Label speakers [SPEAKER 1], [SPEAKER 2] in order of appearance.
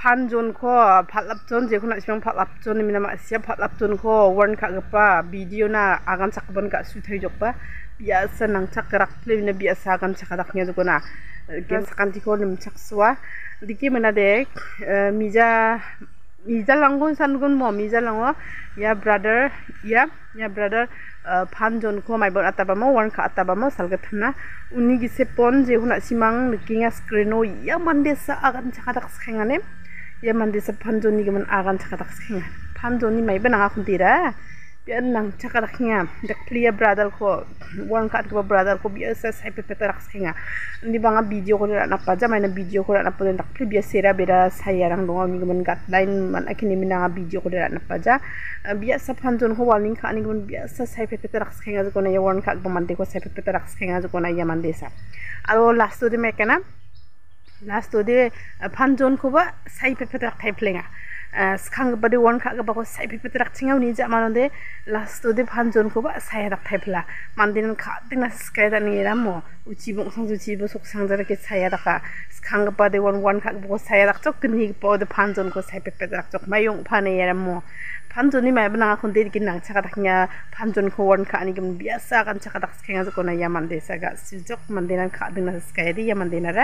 [SPEAKER 1] panjon ko phatlapjon jekhuna ismang phatlapjon ni minama sia phatlapjon ko warn kha gapa video na agan chakban ka su thai jokpa biasa nang chak rak ple biasa agan chak rak nya jokona gen sakanti ko nim chak suwa dikki mena de e, mija mija langon sangon mo mija lango ya brother ya ya brother e, panjon ko mai bon atabamo warn kha atabamo salga thana uni gi se pon je huna simang lekinga screeno ya ya mandesa agan chak rak yaman desa panjoni gaman agan chakadak skinga panjoni mai benang aku tira biar nang cakar kinga dek pria brother ko wan kat ko brother ko biar saya hai pepe terak skinga ni bangga video ko nak napa aja na video ko nak napa dek dak plia sera beda saya rang dong ni gaman kat lain man akini minanga video ko nak napa aja biar sa panjon ko walning kat ni gaman biar saya hai pepe terak skinga ko na wan kat ko mandi ko saya pepe terak skinga ko na mandi sa aro last to de mekana ลาสตูดีพันจนคุบะใส่พิพิธรักไทยเพลงอ่ะสังกับดีวันขากับบอกว่าใส่พิพิธรักชิงเอาหนี้จากมาโนเดลาสตูดีพันจนคุบะใส่รักไทยเพลงมันเดินขาดินาสกายดันี่รำมออุจิบุกสังจุจิบุสุขสังจระกิจใส่รักอ่ะสังกับดีวันวันขากับบอกว่าใส่รักจกกินหิบปอดพันจนคุบะใส่พิพิธรักจกไม่ยงพันนี่รำมอพันจนนี่หมายเป็นอะไรคนเด็กกินนังชักดักเนี่ยพันจนคนวันขาันนี่ก็มันเบียสากันชักดักสัเก่งสุกคนนี้ยามันเดชะก็สิจกมันดินขาดึงนะสเก่ดียามันดินอะไร